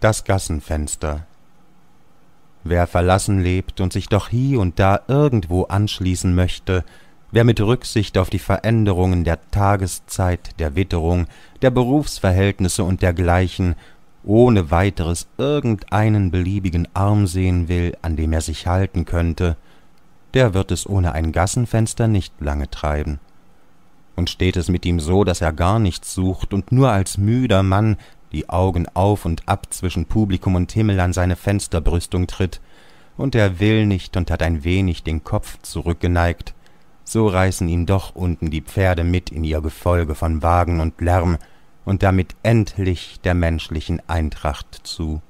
Das Gassenfenster Wer verlassen lebt und sich doch hie und da irgendwo anschließen möchte, wer mit Rücksicht auf die Veränderungen der Tageszeit, der Witterung, der Berufsverhältnisse und dergleichen ohne weiteres irgendeinen beliebigen Arm sehen will, an dem er sich halten könnte, der wird es ohne ein Gassenfenster nicht lange treiben. Und steht es mit ihm so, dass er gar nichts sucht und nur als müder Mann die Augen auf und ab zwischen Publikum und Himmel an seine Fensterbrüstung tritt, und er will nicht und hat ein wenig den Kopf zurückgeneigt, so reißen ihn doch unten die Pferde mit in ihr Gefolge von Wagen und Lärm und damit endlich der menschlichen Eintracht zu.